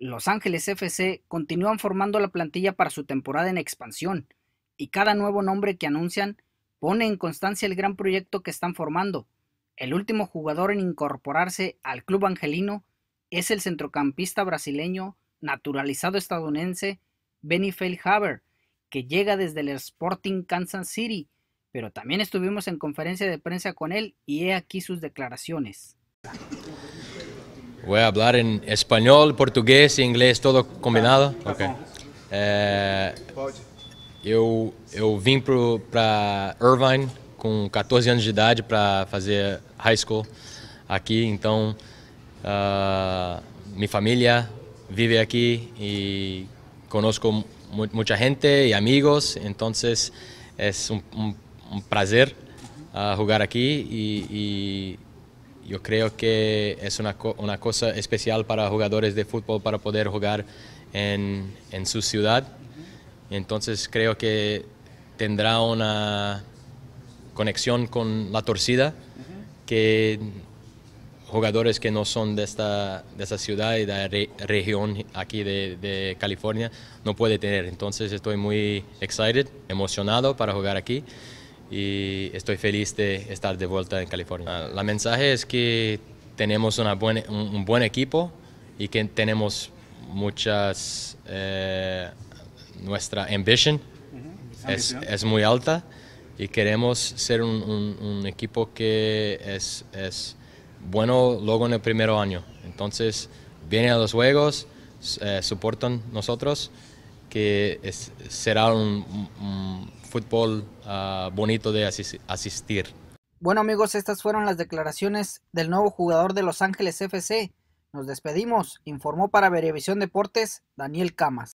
Los Ángeles FC continúan formando la plantilla para su temporada en expansión, y cada nuevo nombre que anuncian pone en constancia el gran proyecto que están formando. El último jugador en incorporarse al club angelino es el centrocampista brasileño naturalizado estadounidense Benny Haber que llega desde el Sporting Kansas City, pero también estuvimos en conferencia de prensa con él y he aquí sus declaraciones. Voy a hablar en español, português e inglês, todo combinado? Tá, tá ok. É, eu, eu vim para Irvine com 14 anos de idade para fazer high school aqui, então uh, minha família vive aqui e conosco muita gente e amigos, então é um, um, um prazer uh, jogar aqui e, e yo creo que es una, una, cosa especial para jugadores de fútbol para poder jugar en, en su ciudad. Entonces creo que tendrá una conexión con la torcida que jugadores que no son de esta, de ciudad y de la región aquí de, de, California no puede tener. Entonces estoy muy excited, emocionado para jugar aquí y estoy feliz de estar de vuelta en California. Ah, la mensaje es que tenemos una un, buen equipo y que tenemos muchas, eh, nuestra ambition es, es, muy alta y queremos ser un, equipo que es, es, bueno luego en el primer año. Entonces vienen a los juegos, eh, soportan nosotros, que será un fútbol ah, bonito de asistir. Bueno amigos, estas fueron las declaraciones del nuevo jugador de Los Ángeles FC. Nos despedimos, informó para verivisión Deportes Daniel Camas.